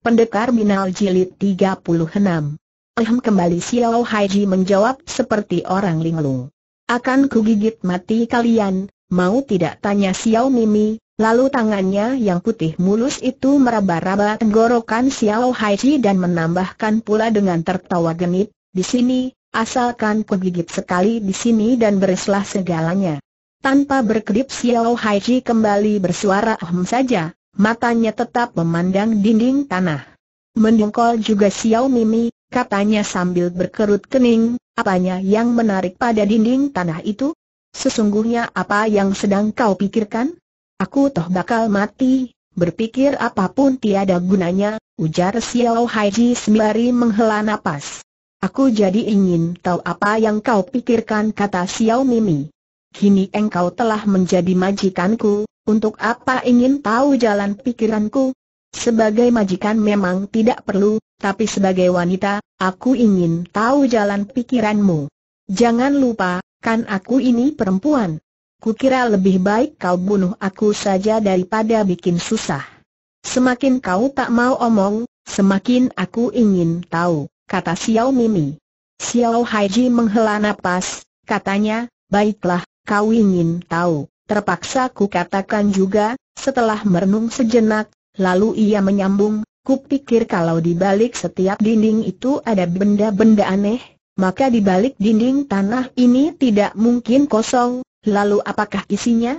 Pendekar Binal Jilid 36 Ehem kembali Xiao Haiji menjawab seperti orang linglung. Akan kugigit mati kalian, mau tidak tanya Xiao Mimi, lalu tangannya yang putih mulus itu meraba-raba tenggorokan Xiao Haiji dan menambahkan pula dengan tertawa genit, di sini, asalkan kugigit sekali di sini dan bereslah segalanya. Tanpa berkedip Xiao Haiji kembali bersuara ehem saja, Matanya tetap memandang dinding tanah. Mendengkol juga Xiao Mimi, katanya sambil berkerut kening, apanya yang menarik pada dinding tanah itu? Sesungguhnya apa yang sedang kau pikirkan? Aku toh bakal mati, berpikir apapun tiada gunanya, ujar Xiao Haiji sembari menghela napas. Aku jadi ingin tahu apa yang kau pikirkan kata Xiao Mimi. Kini engkau telah menjadi majikanku, untuk apa ingin tahu jalan pikiranku? Sebagai majikan memang tidak perlu, tapi sebagai wanita, aku ingin tahu jalan pikiranmu. Jangan lupa, kan aku ini perempuan. Kukira lebih baik kau bunuh aku saja daripada bikin susah. Semakin kau tak mau omong, semakin aku ingin tahu, kata Xiao Mimi. Xiao Haiji menghela nafas, katanya, baiklah, kau ingin tahu, Terpaksa ku katakan juga, setelah merenung sejenak, lalu ia menyambung, ku pikir kalau di balik setiap dinding itu ada benda-benda aneh, maka di balik dinding tanah ini tidak mungkin kosong, lalu apakah isinya?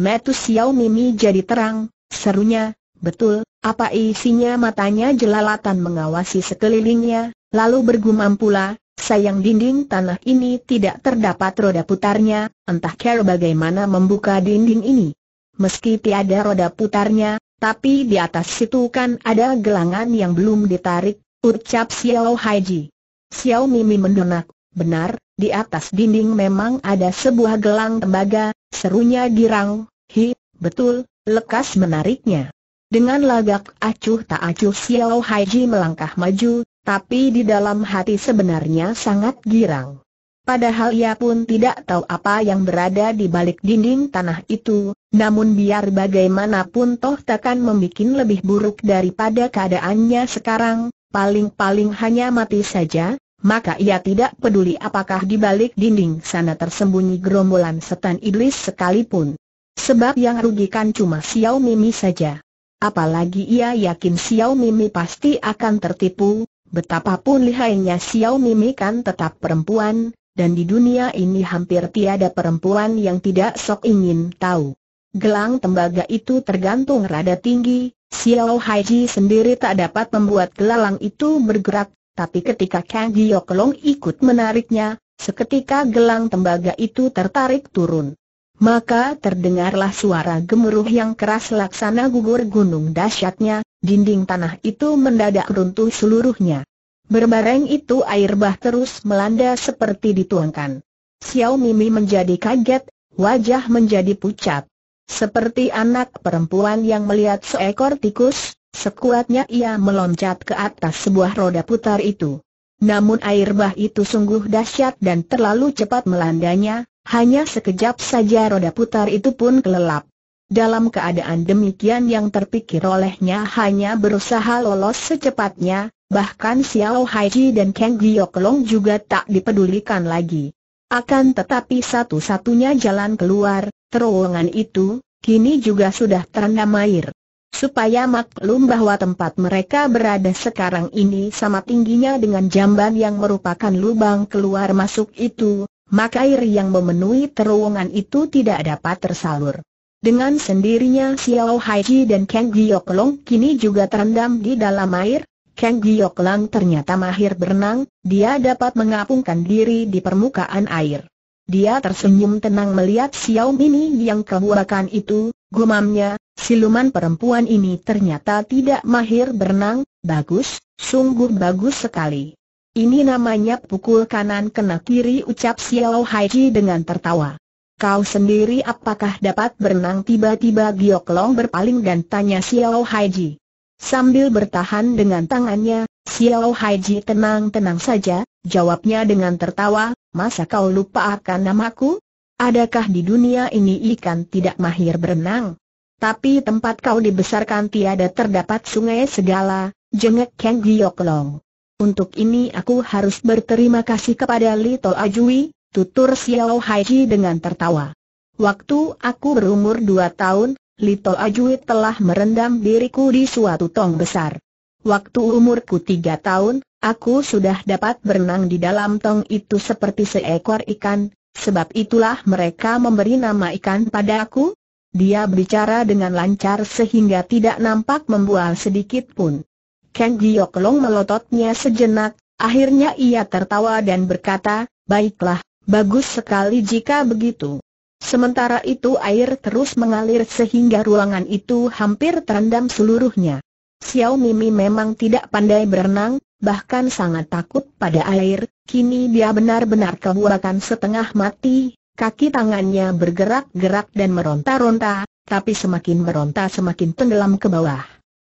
Metu Xiao Mimi jadi terang, serunya, betul, apa isinya matanya jelalatan mengawasi sekelilingnya, lalu bergumam pula, Sayang dinding tanah ini tidak terdapat roda putarnya, entah cara bagaimana membuka dinding ini. Meski tiada roda putarnya, tapi di atas situ kan ada gelangan yang belum ditarik, ucap Xiao Haiji. Xiao Mimi mendonak, benar, di atas dinding memang ada sebuah gelang tembaga, serunya girang, hi, betul, lekas menariknya. Dengan lagak acuh tak acuh Xiao Haiji melangkah maju, tapi di dalam hati sebenarnya sangat girang. Padahal ia pun tidak tahu apa yang berada di balik dinding tanah itu, namun biar bagaimanapun toh takkan membuat lebih buruk daripada keadaannya sekarang, paling-paling hanya mati saja, maka ia tidak peduli apakah di balik dinding sana tersembunyi gerombolan setan iblis sekalipun. Sebab yang rugikan cuma Xiao Mimi saja. Apalagi ia yakin Xiao Mimi pasti akan tertipu, Betapapun lihainya Xiao Mimi kan tetap perempuan, dan di dunia ini hampir tiada perempuan yang tidak sok ingin tahu. Gelang tembaga itu tergantung rada tinggi, Xiao Haiji sendiri tak dapat membuat gelang itu bergerak, tapi ketika Kang Gioklong ikut menariknya, seketika gelang tembaga itu tertarik turun. Maka terdengarlah suara gemuruh yang keras laksana gugur gunung dahsyatnya, Dinding tanah itu mendadak runtuh seluruhnya. Berbareng itu air bah terus melanda seperti dituangkan. Xiao Mimi menjadi kaget, wajah menjadi pucat. Seperti anak perempuan yang melihat seekor tikus, sekuatnya ia meloncat ke atas sebuah roda putar itu. Namun air bah itu sungguh dahsyat dan terlalu cepat melandanya, hanya sekejap saja roda putar itu pun kelelap. Dalam keadaan demikian yang terpikir olehnya hanya berusaha lolos secepatnya, bahkan Xiao Haiji dan Kang Gyoklong juga tak dipedulikan lagi. Akan tetapi satu-satunya jalan keluar, terowongan itu, kini juga sudah terendam air. Supaya maklum bahwa tempat mereka berada sekarang ini sama tingginya dengan jamban yang merupakan lubang keluar masuk itu, maka air yang memenuhi terowongan itu tidak dapat tersalur. Dengan sendirinya Xiao Haiji dan Kang Gioklong kini juga terendam di dalam air, Kang Gioklong ternyata mahir berenang, dia dapat mengapungkan diri di permukaan air. Dia tersenyum tenang melihat Xiao Mini yang kehuakan itu, gumamnya, siluman perempuan ini ternyata tidak mahir berenang, bagus, sungguh bagus sekali. Ini namanya pukul kanan kena kiri ucap Xiao Haiji dengan tertawa. Kau sendiri apakah dapat berenang tiba-tiba Giok Long berpaling dan tanya Xiao Haiji. Sambil bertahan dengan tangannya, Xiao Haiji tenang-tenang saja, jawabnya dengan tertawa, masa kau lupa akan namaku? Adakah di dunia ini ikan tidak mahir berenang? Tapi tempat kau dibesarkan tiada terdapat sungai segala, jengek Kang Giok Long. Untuk ini aku harus berterima kasih kepada Lito Ajui, Tutur Xiao Haiji dengan tertawa. Waktu aku berumur dua tahun, Lito Ajui telah merendam diriku di suatu tong besar. Waktu umurku tiga tahun, aku sudah dapat berenang di dalam tong itu seperti seekor ikan, sebab itulah mereka memberi nama ikan pada aku. Dia berbicara dengan lancar sehingga tidak nampak membual sedikit pun. Kang Giok Long melototnya sejenak, akhirnya ia tertawa dan berkata, Baiklah, Bagus sekali jika begitu. Sementara itu air terus mengalir sehingga ruangan itu hampir terendam seluruhnya. Xiao Mimi memang tidak pandai berenang, bahkan sangat takut pada air, kini dia benar-benar kebuakan setengah mati, kaki tangannya bergerak-gerak dan meronta-ronta, tapi semakin meronta semakin tenggelam ke bawah.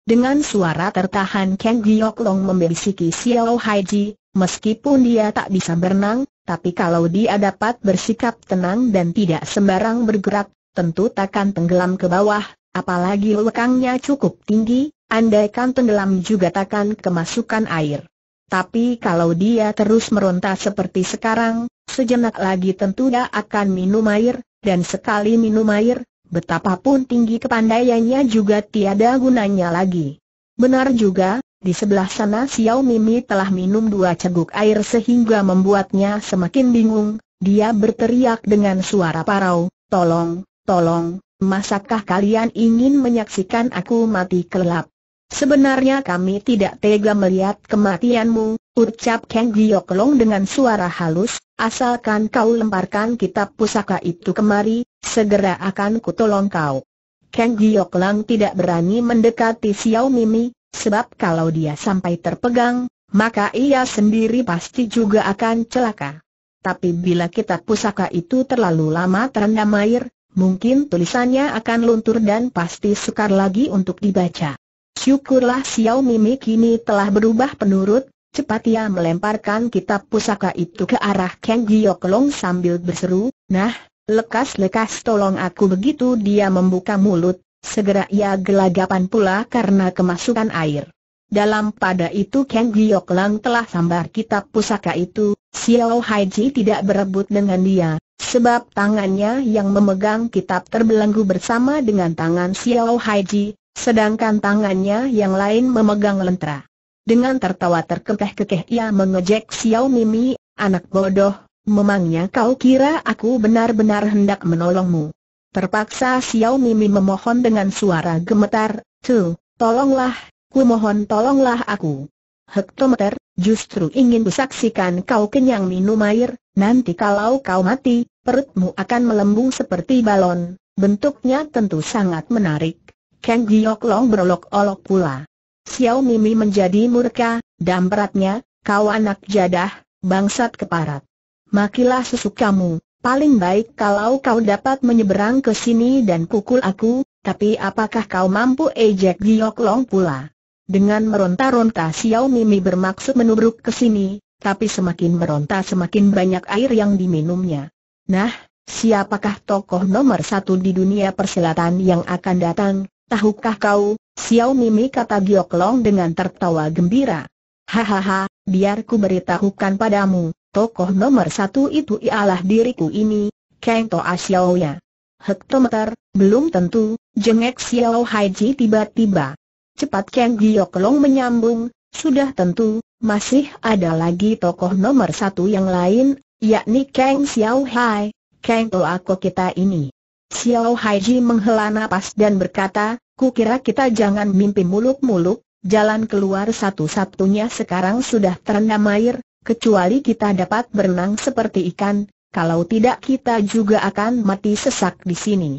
Dengan suara tertahan Kang Giok Long membisiki Xiao Haiji, meskipun dia tak bisa berenang, tapi kalau dia dapat bersikap tenang dan tidak sembarang bergerak, tentu takkan tenggelam ke bawah, apalagi lekangnya cukup tinggi, andaikan tenggelam juga takkan kemasukan air. Tapi kalau dia terus meronta seperti sekarang, sejenak lagi tentu dia akan minum air, dan sekali minum air, betapapun tinggi kepandaiannya juga tiada gunanya lagi. Benar juga, di sebelah sana Xiao Mimi telah minum dua ceguk air sehingga membuatnya semakin bingung, dia berteriak dengan suara parau, tolong, tolong, masakah kalian ingin menyaksikan aku mati kelelap? Sebenarnya kami tidak tega melihat kematianmu, ucap Kang Gioklong dengan suara halus, asalkan kau lemparkan kitab pusaka itu kemari, segera akan kutolong kau. Kang Long tidak berani mendekati Xiao Mimi, Sebab kalau dia sampai terpegang, maka ia sendiri pasti juga akan celaka. Tapi bila kitab pusaka itu terlalu lama terendam air, mungkin tulisannya akan luntur dan pasti sukar lagi untuk dibaca. Syukurlah Xiao Mimi kini telah berubah penurut, cepat ia melemparkan kitab pusaka itu ke arah Kang Long sambil berseru, Nah, lekas-lekas tolong aku begitu dia membuka mulut, Segera ia gelagapan pula karena kemasukan air. Dalam pada itu Kang Giok Lang telah sambar kitab pusaka itu, Xiao Haiji tidak berebut dengan dia, sebab tangannya yang memegang kitab terbelenggu bersama dengan tangan Xiao Haiji, sedangkan tangannya yang lain memegang lentera. Dengan tertawa terkekeh-kekeh ia mengejek Xiao Mimi, anak bodoh, memangnya kau kira aku benar-benar hendak menolongmu? Terpaksa Xiao Mimi memohon dengan suara gemetar, Tu, tolonglah, ku mohon tolonglah aku. Hektometer, justru ingin kusaksikan kau kenyang minum air, nanti kalau kau mati, perutmu akan melembung seperti balon, bentuknya tentu sangat menarik. Kang Giok Long berolok-olok pula. Xiao Mimi menjadi murka, dan beratnya, kau anak jadah, bangsat keparat. Makilah sesukamu. kamu, Paling baik kalau kau dapat menyeberang ke sini dan pukul aku, tapi apakah kau mampu ejek eh, Giok Long pula? Dengan meronta-ronta Xiao Mimi bermaksud menubruk ke sini, tapi semakin meronta semakin banyak air yang diminumnya. Nah, siapakah tokoh nomor satu di dunia persilatan yang akan datang? Tahukah kau, Xiao Mimi kata Giok Long dengan tertawa gembira. Hahaha, biar ku beritahukan padamu, Tokoh nomor satu itu ialah diriku ini, Kang Toa Xiao ya. Hektometer, belum tentu, jengek Xiao Haiji tiba-tiba. Cepat Kang Giok Long menyambung, sudah tentu, masih ada lagi tokoh nomor satu yang lain, yakni Kang Xiao Hai, Kang Toa Ko kita ini. Xiao Haiji menghela nafas dan berkata, kukira kita jangan mimpi muluk-muluk, jalan keluar satu-satunya sekarang sudah terendam air, kecuali kita dapat berenang seperti ikan, kalau tidak kita juga akan mati sesak di sini.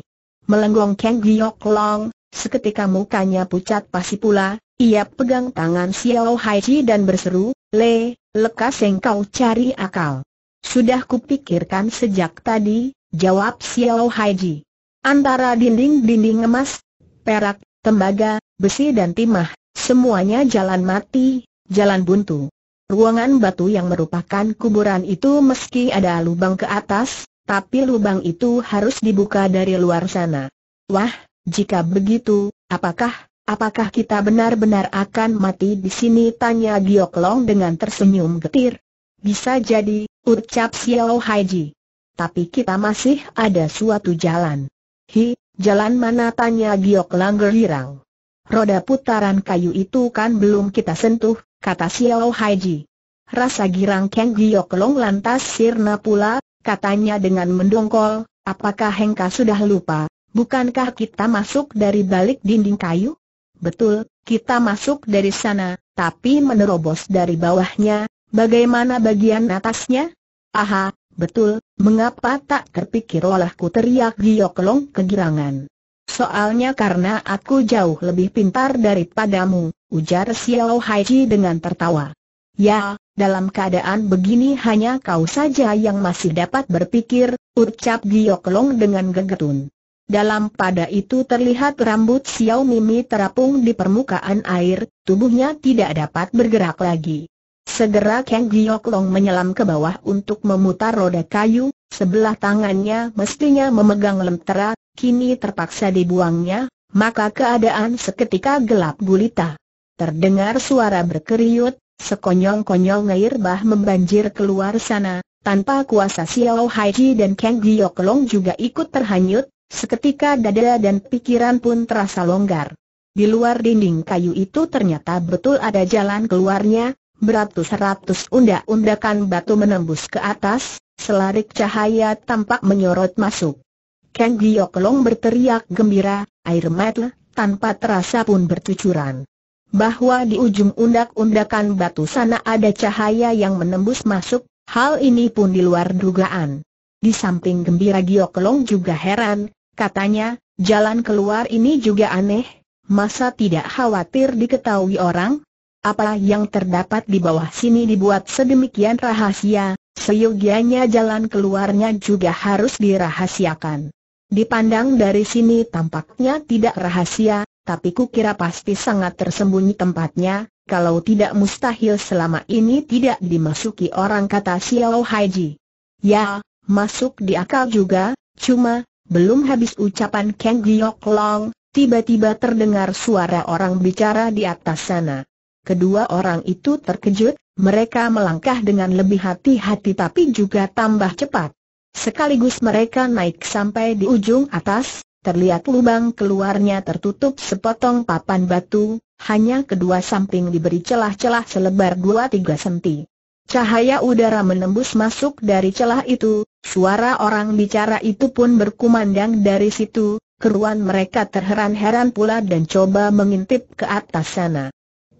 Melenggong Kang Giok Long, seketika mukanya pucat pasi pula, ia pegang tangan Xiao Hai Ji dan berseru, Le, lekas engkau cari akal. Sudah kupikirkan sejak tadi, jawab Xiao Hai Ji. Antara dinding-dinding emas, perak, tembaga, besi dan timah, semuanya jalan mati, jalan buntu. Ruangan batu yang merupakan kuburan itu meski ada lubang ke atas, tapi lubang itu harus dibuka dari luar sana. Wah, jika begitu, apakah, apakah kita benar-benar akan mati di sini? Tanya Giok Long dengan tersenyum getir. Bisa jadi, ucap Xiao Haiji. Tapi kita masih ada suatu jalan. Hi, jalan mana? Tanya Giok Lang gerirang. Roda putaran kayu itu kan belum kita sentuh, kata Xiao Haiji. Rasa girang Kang Gyoklong lantas sirna pula, katanya dengan mendongkol, apakah Hengka sudah lupa, bukankah kita masuk dari balik dinding kayu? Betul, kita masuk dari sana, tapi menerobos dari bawahnya, bagaimana bagian atasnya? Aha, betul, mengapa tak terpikir olehku teriak Gyoklong kegirangan soalnya karena aku jauh lebih pintar daripadamu, ujar Xiao Haiji dengan tertawa. Ya, dalam keadaan begini hanya kau saja yang masih dapat berpikir, ucap Giok Long dengan gegetun. Dalam pada itu terlihat rambut Xiao Mimi terapung di permukaan air, tubuhnya tidak dapat bergerak lagi. Segera Kang Giok Long menyelam ke bawah untuk memutar roda kayu, Sebelah tangannya mestinya memegang lentera, kini terpaksa dibuangnya, maka keadaan seketika gelap gulita. Terdengar suara berkeriut, sekonyong-konyong ngair bah membanjir keluar sana, tanpa kuasa Xiao Haiji dan Kang Gioklong juga ikut terhanyut, seketika dada dan pikiran pun terasa longgar. Di luar dinding kayu itu ternyata betul ada jalan keluarnya, beratus-ratus undak-undakan batu menembus ke atas, selarik cahaya tampak menyorot masuk. Kang Gioklong berteriak gembira, air mata tanpa terasa pun bercucuran. Bahwa di ujung undak-undakan batu sana ada cahaya yang menembus masuk, hal ini pun di luar dugaan. Di samping gembira Gioklong juga heran, katanya, jalan keluar ini juga aneh, masa tidak khawatir diketahui orang? Apa yang terdapat di bawah sini dibuat sedemikian rahasia, seyogianya jalan keluarnya juga harus dirahasiakan. Dipandang dari sini tampaknya tidak rahasia, tapi kukira pasti sangat tersembunyi tempatnya, kalau tidak mustahil selama ini tidak dimasuki orang kata Xiao Haiji. Ya, masuk di akal juga, cuma, belum habis ucapan Kang Giok Long, tiba-tiba terdengar suara orang bicara di atas sana. Kedua orang itu terkejut, mereka melangkah dengan lebih hati-hati tapi juga tambah cepat. Sekaligus mereka naik sampai di ujung atas, terlihat lubang keluarnya tertutup sepotong papan batu, hanya kedua samping diberi celah-celah selebar 2-3 senti. Cahaya udara menembus masuk dari celah itu, suara orang bicara itu pun berkumandang dari situ, keruan mereka terheran-heran pula dan coba mengintip ke atas sana.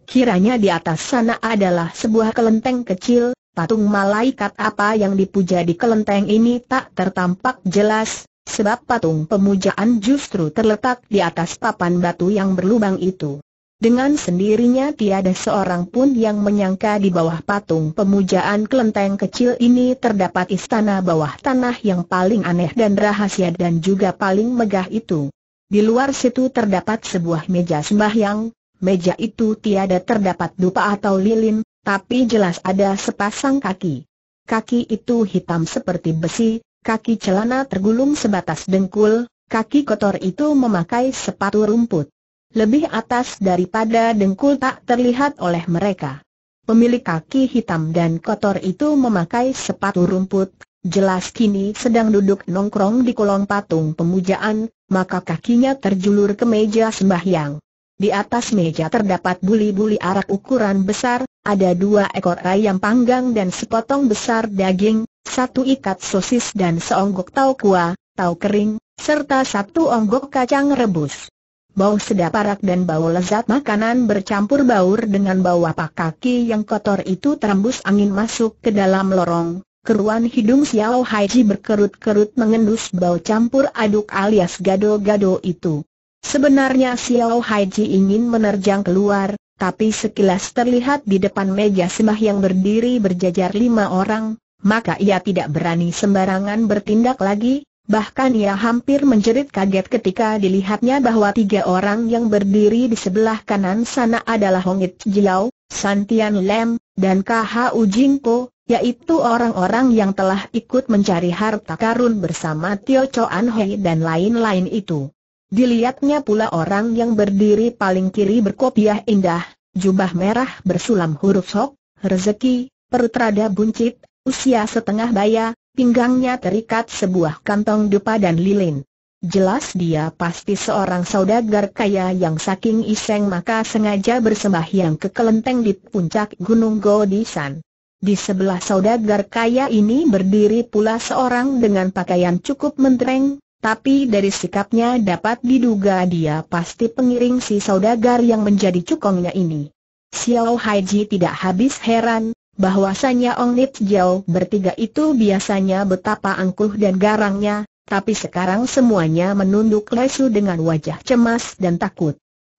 Kiranya di atas sana adalah sebuah kelenteng kecil, patung malaikat apa yang dipuja di kelenteng ini tak tertampak jelas, sebab patung pemujaan justru terletak di atas papan batu yang berlubang itu. Dengan sendirinya tiada seorang pun yang menyangka di bawah patung pemujaan kelenteng kecil ini terdapat istana bawah tanah yang paling aneh dan rahasia dan juga paling megah itu. Di luar situ terdapat sebuah meja sembahyang, meja itu tiada terdapat dupa atau lilin, tapi jelas ada sepasang kaki. Kaki itu hitam seperti besi, kaki celana tergulung sebatas dengkul, kaki kotor itu memakai sepatu rumput. Lebih atas daripada dengkul tak terlihat oleh mereka. Pemilik kaki hitam dan kotor itu memakai sepatu rumput, jelas kini sedang duduk nongkrong di kolong patung pemujaan, maka kakinya terjulur ke meja sembahyang. Di atas meja terdapat buli-buli arak ukuran besar, ada dua ekor ayam panggang dan sepotong besar daging, satu ikat sosis dan seonggok tau kuah, tau kering, serta satu onggok kacang rebus. Bau sedap arak dan bau lezat makanan bercampur baur dengan bau apak kaki yang kotor itu terembus angin masuk ke dalam lorong. Keruan hidung Xiao Haiji berkerut-kerut mengendus bau campur aduk alias gado-gado itu. Sebenarnya Xiao Haiji ingin menerjang keluar, tapi sekilas terlihat di depan meja sembah yang berdiri berjajar lima orang, maka ia tidak berani sembarangan bertindak lagi, bahkan ia hampir menjerit kaget ketika dilihatnya bahwa tiga orang yang berdiri di sebelah kanan sana adalah Hongit Jiao, Santian Lem, dan KHU Jingpo, yaitu orang-orang yang telah ikut mencari harta karun bersama Tio Choan Hei dan lain-lain itu. Dilihatnya pula orang yang berdiri paling kiri berkopiah indah, jubah merah bersulam huruf sok, rezeki, perut rada buncit, usia setengah baya, pinggangnya terikat sebuah kantong dupa dan lilin. Jelas dia pasti seorang saudagar kaya yang saking iseng maka sengaja bersembahyang ke kelenteng di puncak Gunung Godisan. Di sebelah saudagar kaya ini berdiri pula seorang dengan pakaian cukup mentereng, tapi dari sikapnya dapat diduga dia pasti pengiring si saudagar yang menjadi cukongnya ini. Xiao Haiji tidak habis heran, bahwasanya Ong Nit Jiao bertiga itu biasanya betapa angkuh dan garangnya, tapi sekarang semuanya menunduk lesu dengan wajah cemas dan takut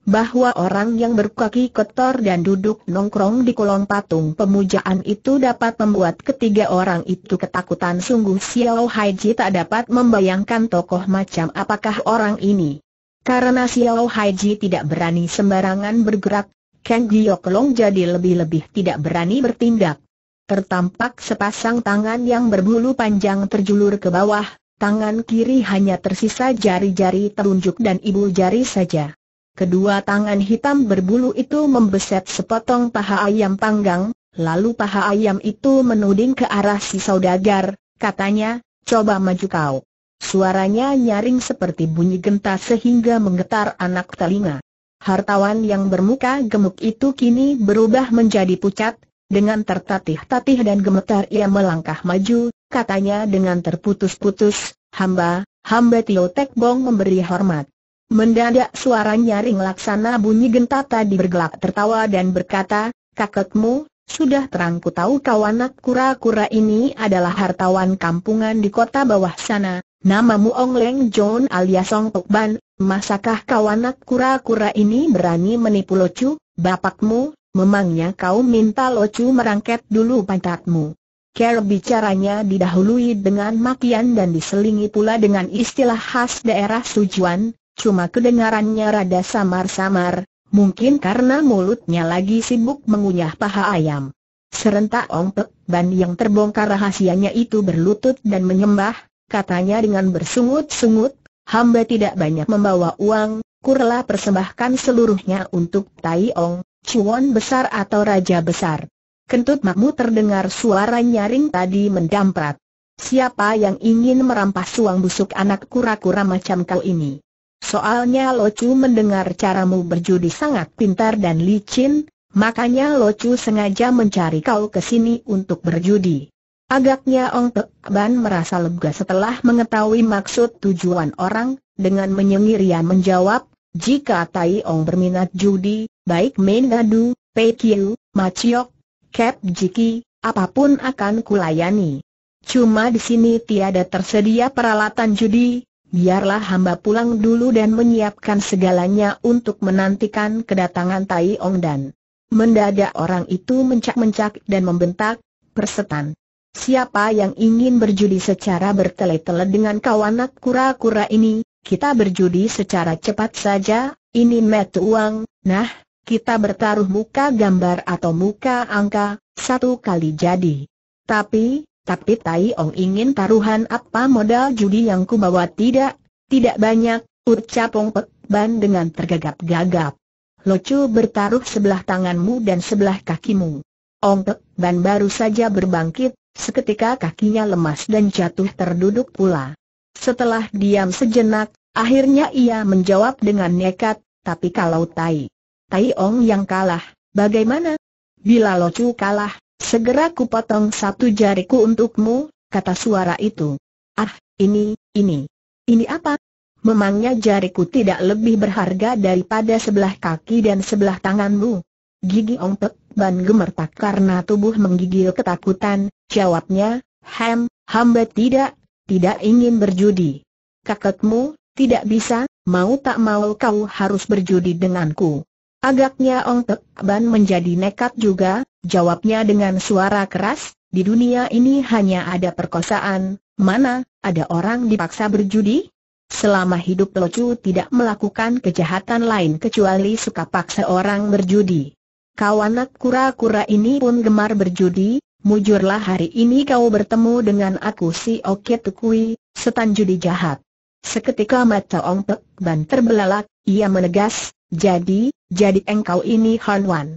bahwa orang yang berkaki kotor dan duduk nongkrong di kolong patung pemujaan itu dapat membuat ketiga orang itu ketakutan sungguh Xiao Haiji tak dapat membayangkan tokoh macam apakah orang ini. Karena Xiao Haiji tidak berani sembarangan bergerak, Kang Gyoklong jadi lebih-lebih tidak berani bertindak. Tertampak sepasang tangan yang berbulu panjang terjulur ke bawah, tangan kiri hanya tersisa jari-jari telunjuk dan ibu jari saja. Kedua tangan hitam berbulu itu membeset sepotong paha ayam panggang, lalu paha ayam itu menuding ke arah si saudagar, katanya, coba maju kau. Suaranya nyaring seperti bunyi genta sehingga menggetar anak telinga. Hartawan yang bermuka gemuk itu kini berubah menjadi pucat, dengan tertatih-tatih dan gemetar ia melangkah maju, katanya dengan terputus-putus, hamba, hamba Tio Tek Bong memberi hormat. Mendadak suaranya nyaring laksana bunyi gentar tadi bergelak tertawa dan berkata, kakekmu, sudah terang ku tahu kau anak kura-kura ini adalah hartawan kampungan di kota bawah sana, namamu Ong Leng John alias Ong Tok Ban, masakah kau anak kura-kura ini berani menipu locu, bapakmu, memangnya kau minta locu merangket dulu pantatmu. Care bicaranya didahului dengan makian dan diselingi pula dengan istilah khas daerah Sujuan, cuma kedengarannya rada samar-samar, mungkin karena mulutnya lagi sibuk mengunyah paha ayam. Serentak Ong Pek Ban yang terbongkar rahasianya itu berlutut dan menyembah, katanya dengan bersungut-sungut, hamba tidak banyak membawa uang, kurla persembahkan seluruhnya untuk Tai Ong, cuan besar atau raja besar. Kentut Makmu terdengar suara nyaring tadi mendamprat. Siapa yang ingin merampas uang busuk anak kura-kura macam kau ini? Soalnya Lo Chu mendengar caramu berjudi sangat pintar dan licin, makanya Lo Chu sengaja mencari kau ke sini untuk berjudi. Agaknya Ong Tek Ban merasa lega setelah mengetahui maksud tujuan orang, dengan menyengir ia menjawab, jika Tai Ong berminat judi, baik main gadu, Kiu, maciok, cap jiki, apapun akan kulayani. Cuma di sini tiada tersedia peralatan judi, Biarlah hamba pulang dulu dan menyiapkan segalanya untuk menantikan kedatangan Tai Ong Dan. Mendadak orang itu mencak-mencak dan membentak, persetan. Siapa yang ingin berjudi secara bertele-tele dengan kawanak kura-kura ini, kita berjudi secara cepat saja, ini met uang, nah, kita bertaruh muka gambar atau muka angka, satu kali jadi. Tapi, tapi Tai Ong ingin taruhan apa modal judi yang kubawa tidak? Tidak banyak, ucap Ong Pek Ban dengan tergagap-gagap. Locu bertaruh sebelah tanganmu dan sebelah kakimu. Ong Pek Ban baru saja berbangkit, seketika kakinya lemas dan jatuh terduduk pula. Setelah diam sejenak, akhirnya ia menjawab dengan nekat, tapi kalau Tai, Tai Ong yang kalah, bagaimana? Bila Chu kalah, Segera kupotong satu jariku untukmu, kata suara itu. Ah, ini, ini. Ini apa? Memangnya jariku tidak lebih berharga daripada sebelah kaki dan sebelah tanganmu? Gigi Ong Pek ban gemertak karena tubuh menggigil ketakutan, jawabnya, Hem, hamba tidak, tidak ingin berjudi. Kakekmu, tidak bisa, mau tak mau kau harus berjudi denganku. Agaknya Ong Tek Ban menjadi nekat juga, jawabnya dengan suara keras, di dunia ini hanya ada perkosaan, mana, ada orang dipaksa berjudi? Selama hidup Chu tidak melakukan kejahatan lain kecuali suka paksa orang berjudi. Kau anak kura-kura ini pun gemar berjudi, mujurlah hari ini kau bertemu dengan aku si Oke Tukui, setan judi jahat. Seketika mata Ong Tek Ban terbelalak, ia menegas, jadi, jadi engkau ini Han Wan.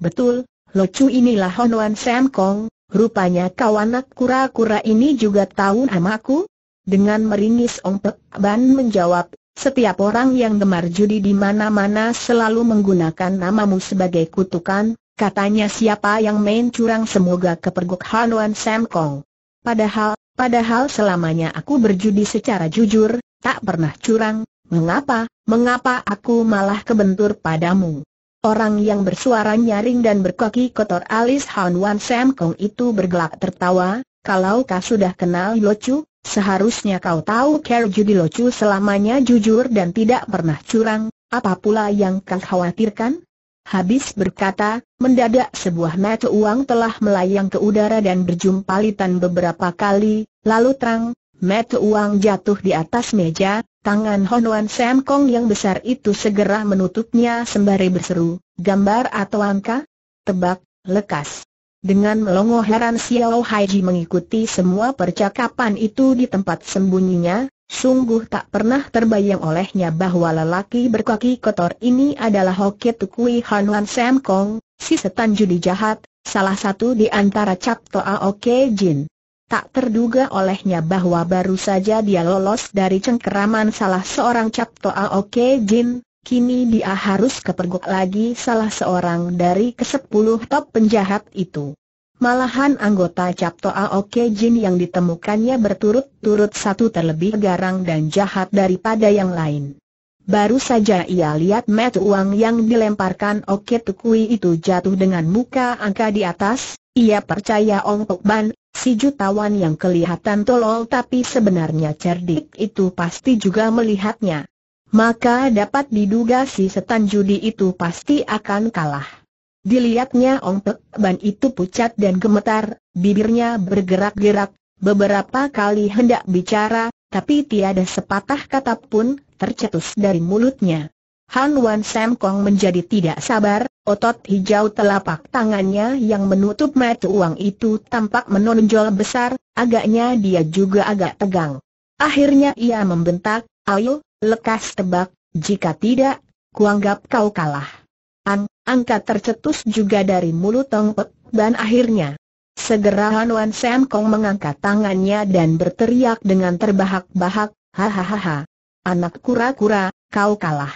Betul, lucu inilah Han Wan Sam Kong, rupanya kau anak kura-kura ini juga tahu namaku? Dengan meringis Ong Pek Ban menjawab, setiap orang yang gemar judi di mana-mana selalu menggunakan namamu sebagai kutukan, katanya siapa yang main curang semoga kepergok Han Wan Sam Kong. Padahal, padahal selamanya aku berjudi secara jujur, tak pernah curang, Mengapa, mengapa aku malah kebentur padamu? Orang yang bersuara nyaring dan berkaki kotor alis Han Wan Sam Kong itu bergelak tertawa, kalau kau sudah kenal Locu, seharusnya kau tahu Ker Judi Locu selamanya jujur dan tidak pernah curang, apa pula yang kau khawatirkan? Habis berkata, mendadak sebuah mata uang telah melayang ke udara dan berjumpalitan beberapa kali, lalu terang, mata uang jatuh di atas meja, Tangan Honuan Sam Kong yang besar itu segera menutupnya sembari berseru, gambar atau angka? Tebak, lekas. Dengan melongo heran Xiao Haiji mengikuti semua percakapan itu di tempat sembunyinya, sungguh tak pernah terbayang olehnya bahwa lelaki berkaki kotor ini adalah Hoke Tukui Hanuan Sam Kong, si setan judi jahat, salah satu di antara Cap Toa Oke Jin tak terduga olehnya bahwa baru saja dia lolos dari cengkeraman salah seorang cap Toa Oke Jin, kini dia harus kepergok lagi salah seorang dari kesepuluh top penjahat itu. Malahan anggota cap Toa Oke Jin yang ditemukannya berturut-turut satu terlebih garang dan jahat daripada yang lain. Baru saja ia lihat met uang yang dilemparkan Oke Tukui itu jatuh dengan muka angka di atas, ia percaya Ong Pok Ban si jutawan yang kelihatan tolol tapi sebenarnya cerdik itu pasti juga melihatnya. Maka dapat diduga si setan judi itu pasti akan kalah. Dilihatnya Ong Pek Ban itu pucat dan gemetar, bibirnya bergerak-gerak, beberapa kali hendak bicara, tapi tiada sepatah kata pun tercetus dari mulutnya. Han Wan Sam Kong menjadi tidak sabar, otot hijau telapak tangannya yang menutup mata uang itu tampak menonjol besar, agaknya dia juga agak tegang. Akhirnya ia membentak, ayo, lekas tebak, jika tidak, kuanggap kau kalah. Ang, angka tercetus juga dari mulut Tong Pek, dan akhirnya. Segera Han Wan Sam Kong mengangkat tangannya dan berteriak dengan terbahak-bahak, hahaha. Anak kura-kura, kau kalah.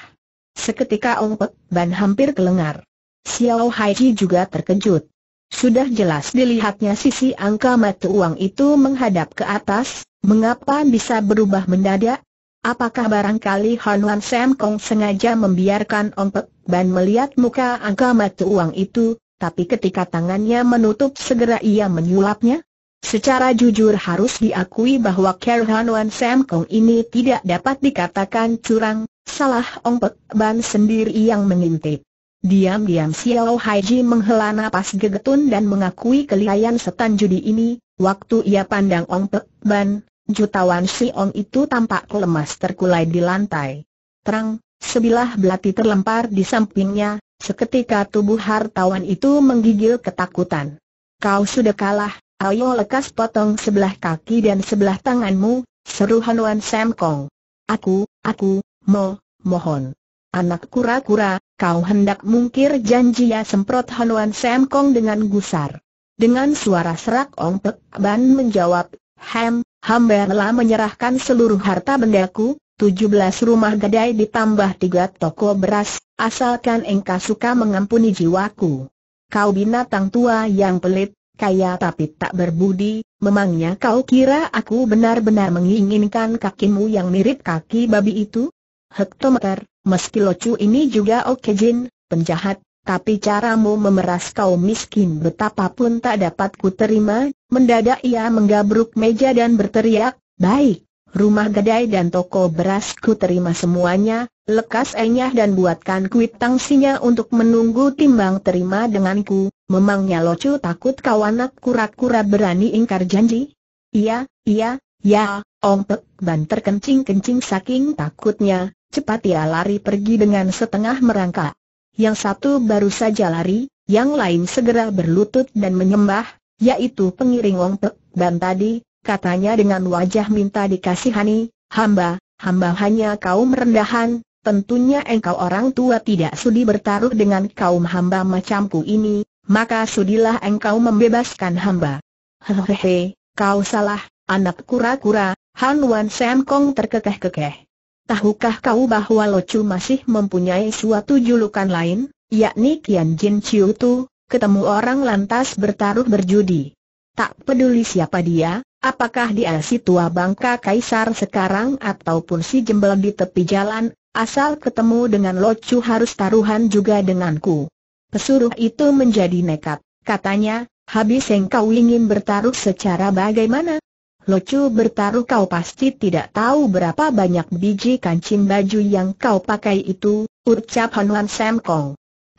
Seketika Ong Ban hampir kelengar. Xiao Hai juga terkejut. Sudah jelas dilihatnya sisi angka mata uang itu menghadap ke atas, mengapa bisa berubah mendadak? Apakah barangkali Han Wan Sam Kong sengaja membiarkan Ong Ban melihat muka angka mata uang itu, tapi ketika tangannya menutup segera ia menyulapnya? Secara jujur harus diakui bahwa Kerhan Wan Sam Kong ini tidak dapat dikatakan curang, salah Ong Pek Ban sendiri yang mengintip. Diam-diam Xiao Haiji menghela napas gegetun dan mengakui kelihayan setan judi ini, waktu ia pandang Ong Pek Ban, jutawan si Ong itu tampak lemas terkulai di lantai. Terang, sebilah belati terlempar di sampingnya, seketika tubuh hartawan itu menggigil ketakutan. Kau sudah kalah, Ayo lekas potong sebelah kaki dan sebelah tanganmu, seru Hanuan Sam Kong. Aku, aku, mo, mohon. Anak kura-kura, kau hendak mungkir janji ya semprot Hanuan Sam Kong dengan gusar. Dengan suara serak Ong Pek Ban menjawab, Ham, hamba telah menyerahkan seluruh harta bendaku, 17 rumah gadai ditambah 3 toko beras, asalkan engkau suka mengampuni jiwaku. Kau binatang tua yang pelit, kaya tapi tak berbudi, memangnya kau kira aku benar-benar menginginkan kakimu yang mirip kaki babi itu? Hektometer, meski locu ini juga oke jin, penjahat, tapi caramu memeras kau miskin betapapun tak dapat ku terima, mendadak ia menggabruk meja dan berteriak, baik, rumah gadai dan toko beras ku terima semuanya, lekas enyah dan buatkan kuitansinya untuk menunggu timbang terima denganku, Memangnya Locu takut kau anak kura-kura berani ingkar janji? Iya, iya, ya, Om Pek Ban terkencing-kencing saking takutnya, cepat ia lari pergi dengan setengah merangkak. Yang satu baru saja lari, yang lain segera berlutut dan menyembah, yaitu pengiring Ong Pek Ban tadi, katanya dengan wajah minta dikasihani, hamba, hamba hanya kaum rendahan, Tentunya engkau orang tua tidak sudi bertaruh dengan kaum hamba macamku ini, maka sudilah engkau membebaskan hamba. Hehehe, kau salah, anak kura-kura, Han Wan Sam Kong terkekeh-kekeh. Tahukah kau bahwa Lo Chu masih mempunyai suatu julukan lain, yakni Kian Jin Chiu Tu, ketemu orang lantas bertaruh berjudi. Tak peduli siapa dia, apakah dia si tua bangka kaisar sekarang ataupun si jembel di tepi jalan, asal ketemu dengan Lo Chu harus taruhan juga denganku. Pesuruh itu menjadi nekat, katanya, habis yang kau ingin bertaruh secara bagaimana? Locu bertaruh kau pasti tidak tahu berapa banyak biji kancing baju yang kau pakai itu, ucap Hanuan Sam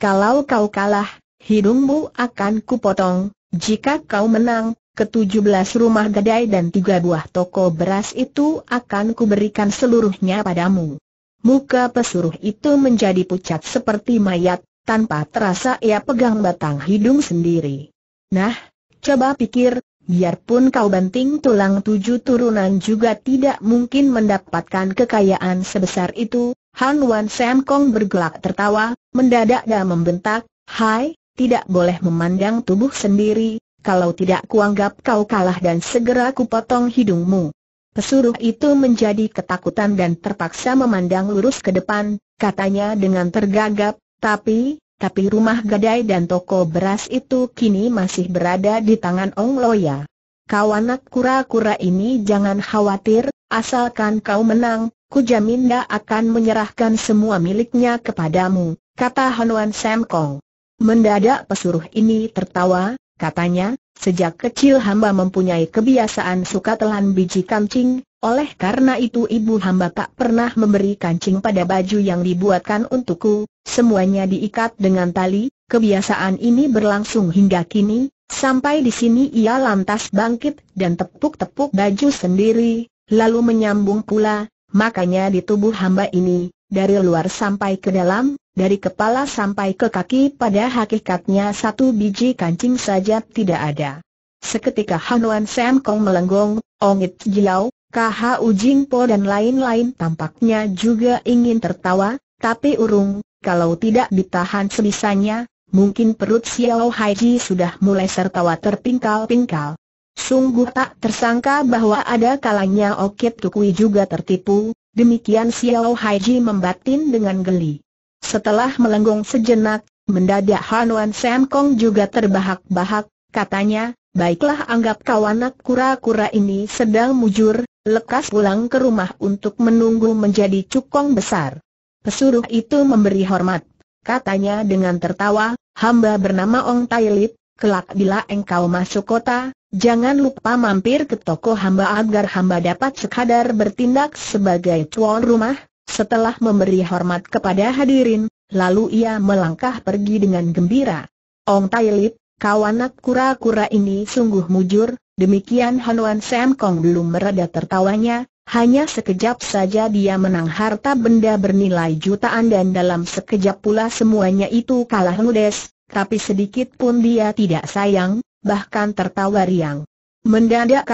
Kalau kau kalah, hidungmu akan kupotong, jika kau menang, ketujuh belas rumah gadai dan tiga buah toko beras itu akan kuberikan seluruhnya padamu. Muka pesuruh itu menjadi pucat seperti mayat, tanpa terasa ia pegang batang hidung sendiri. Nah, coba pikir, biarpun kau banting tulang tujuh turunan juga tidak mungkin mendapatkan kekayaan sebesar itu, Han Wan Sam Kong bergelak tertawa, mendadak dan membentak, Hai, tidak boleh memandang tubuh sendiri, kalau tidak kuanggap kau kalah dan segera kupotong hidungmu. Pesuruh itu menjadi ketakutan dan terpaksa memandang lurus ke depan, katanya dengan tergagap, tapi, tapi rumah gadai dan toko beras itu kini masih berada di tangan Ong Loya. Kau anak kura-kura ini jangan khawatir, asalkan kau menang, kujamin dia akan menyerahkan semua miliknya kepadamu, kata Hanuan Sam Kong. Mendadak pesuruh ini tertawa, katanya, sejak kecil hamba mempunyai kebiasaan suka telan biji kancing, oleh karena itu ibu hamba tak pernah memberi kancing pada baju yang dibuatkan untukku, semuanya diikat dengan tali, kebiasaan ini berlangsung hingga kini, sampai di sini ia lantas bangkit dan tepuk-tepuk baju sendiri, lalu menyambung pula, makanya di tubuh hamba ini, dari luar sampai ke dalam, dari kepala sampai ke kaki pada hakikatnya satu biji kancing saja tidak ada. Seketika Hanuan Sam Kong melenggong, ongit jilau, KH po dan lain-lain tampaknya juga ingin tertawa, tapi urung, kalau tidak ditahan sebisanya, mungkin perut Xiao Haiji sudah mulai tertawa terpingkal-pingkal. Sungguh tak tersangka bahwa ada kalanya Okit Tukui juga tertipu, demikian Xiao Haiji membatin dengan geli. Setelah melenggong sejenak, mendadak Wan Sam Kong juga terbahak-bahak, katanya, baiklah anggap kawanak kura-kura ini sedang mujur, lekas pulang ke rumah untuk menunggu menjadi cukong besar. Pesuruh itu memberi hormat. Katanya dengan tertawa, hamba bernama Ong Tai kelak bila engkau masuk kota, jangan lupa mampir ke toko hamba agar hamba dapat sekadar bertindak sebagai tuan rumah. Setelah memberi hormat kepada hadirin, lalu ia melangkah pergi dengan gembira. Ong Tai Lip, kawanak kura-kura ini sungguh mujur, Demikian Wan Sam Kong belum mereda tertawanya, hanya sekejap saja dia menang harta benda bernilai jutaan dan dalam sekejap pula semuanya itu kalah ludes, tapi sedikit pun dia tidak sayang, bahkan tertawa riang. Mendadak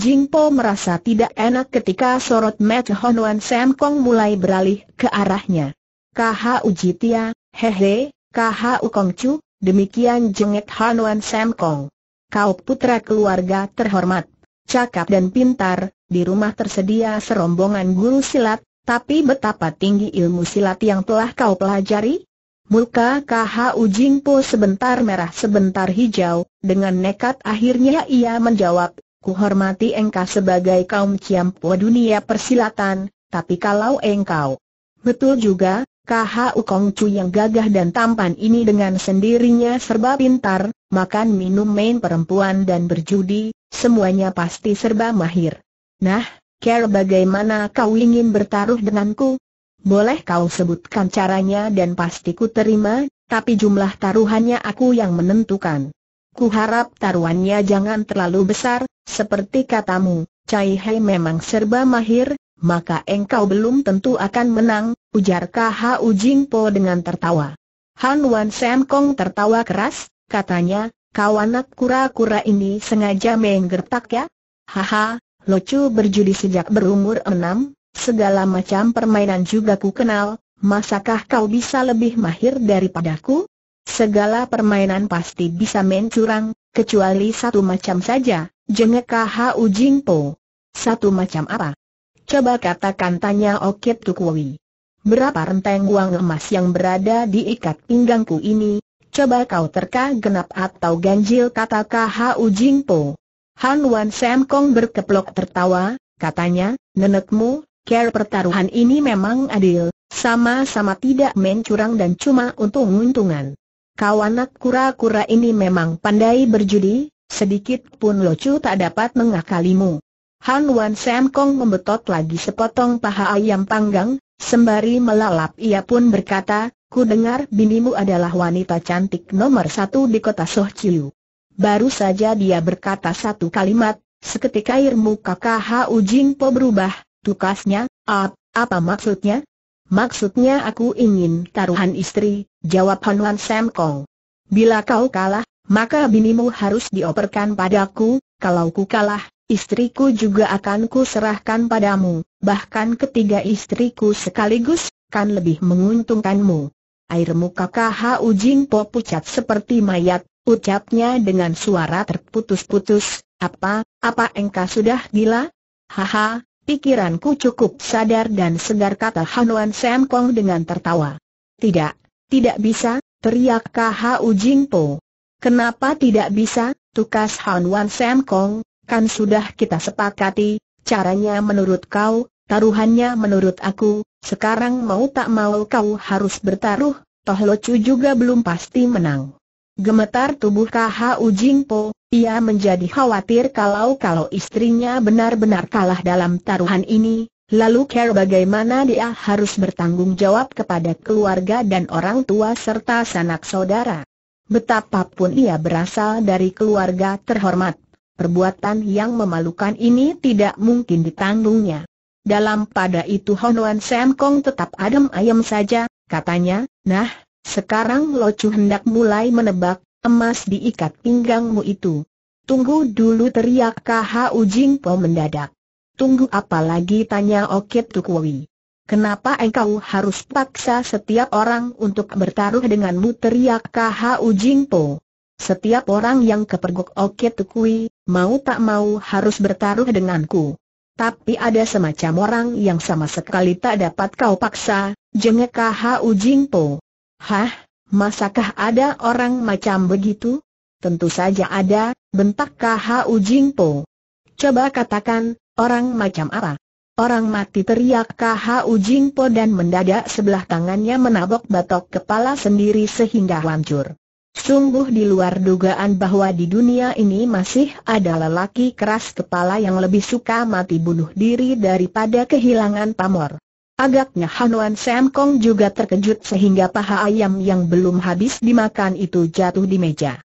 Jing Po merasa tidak enak ketika sorot Han Wan Sam Kong mulai beralih ke arahnya. U Jitia, hehe, Kong Chu, demikian jengit Wan Sam Kong kau putra keluarga terhormat, cakap dan pintar, di rumah tersedia serombongan guru silat, tapi betapa tinggi ilmu silat yang telah kau pelajari? Muka Kh Ujingpo sebentar merah sebentar hijau, dengan nekat akhirnya ia menjawab, ku hormati engkau sebagai kaum ciampu dunia persilatan, tapi kalau engkau betul juga, KH Kongcu yang gagah dan tampan ini dengan sendirinya serba pintar, makan minum main perempuan dan berjudi, semuanya pasti serba mahir. Nah, Care bagaimana kau ingin bertaruh denganku? Boleh kau sebutkan caranya dan pasti ku terima, tapi jumlah taruhannya aku yang menentukan. Ku harap taruhannya jangan terlalu besar, seperti katamu, Cai Hei memang serba mahir, maka engkau belum tentu akan menang, ujar Khu Ujing Po dengan tertawa. Han Wan Sam Kong tertawa keras, katanya, kau anak kura-kura ini sengaja menggertak ya? Haha, Locu berjudi sejak berumur enam, segala macam permainan juga ku kenal, masakah kau bisa lebih mahir daripadaku? Segala permainan pasti bisa mencurang, kecuali satu macam saja, jengek ujing po. Satu macam apa? Coba katakan tanya Okit Tukwui. Berapa renteng uang emas yang berada di ikat pinggangku ini, Coba kau terka genap atau ganjil kata Jing Jingpo. Han Wan Sam Kong berkeplok tertawa, katanya, nenekmu, care pertaruhan ini memang adil, sama-sama tidak mencurang dan cuma untung-untungan. Kau anak kura-kura ini memang pandai berjudi, sedikit pun lucu tak dapat mengakalimu. Han Wan Sam Kong membetot lagi sepotong paha ayam panggang, Sembari melalap ia pun berkata, ku dengar binimu adalah wanita cantik nomor satu di kota Sohciu. Baru saja dia berkata satu kalimat, seketika air muka Ujing Po berubah, tukasnya, ap, apa maksudnya? Maksudnya aku ingin taruhan istri, jawab Wan Sam Kong. Bila kau kalah, maka binimu harus dioperkan padaku, kalau ku kalah, istriku juga akan kuserahkan padamu, bahkan ketiga istriku sekaligus, kan lebih menguntungkanmu. Air muka Ujing Po pucat seperti mayat, ucapnya dengan suara terputus-putus, apa, apa engkau sudah gila? Haha, pikiranku cukup sadar dan segar kata Hanuan Sam Kong dengan tertawa. Tidak, tidak bisa, teriak KH Ujing Po. Kenapa tidak bisa, tukas Hanuan Sam Kong, Kan sudah kita sepakati, caranya menurut kau, taruhannya menurut aku, sekarang mau tak mau kau harus bertaruh, toh Locu juga belum pasti menang. Gemetar tubuh KH Ujingpo, ia menjadi khawatir kalau-kalau istrinya benar-benar kalah dalam taruhan ini, Lalu care bagaimana dia harus bertanggung jawab kepada keluarga dan orang tua serta sanak saudara. Betapapun ia berasal dari keluarga terhormat Perbuatan yang memalukan ini tidak mungkin ditanggungnya. Dalam pada itu Honoan Sam Kong tetap adem ayam saja, katanya, nah, sekarang lo cu hendak mulai menebak, emas diikat pinggangmu itu. Tunggu dulu teriak KH Ujing Po mendadak. Tunggu apa lagi tanya Okit Tukwui. Kenapa engkau harus paksa setiap orang untuk bertaruh denganmu teriak KH Ujing Po? Setiap orang yang kepergok Oke Tukui, mau tak mau harus bertaruh denganku. Tapi ada semacam orang yang sama sekali tak dapat kau paksa, jengek Ujing Po. Hah, masakah ada orang macam begitu? Tentu saja ada, bentak Ujing Po. Coba katakan, orang macam apa? Orang mati teriak Ujing Po dan mendadak sebelah tangannya menabok batok kepala sendiri sehingga hancur. Sungguh di luar dugaan bahwa di dunia ini masih ada lelaki keras kepala yang lebih suka mati bunuh diri daripada kehilangan pamor. Agaknya Hanuan Sam Kong juga terkejut sehingga paha ayam yang belum habis dimakan itu jatuh di meja.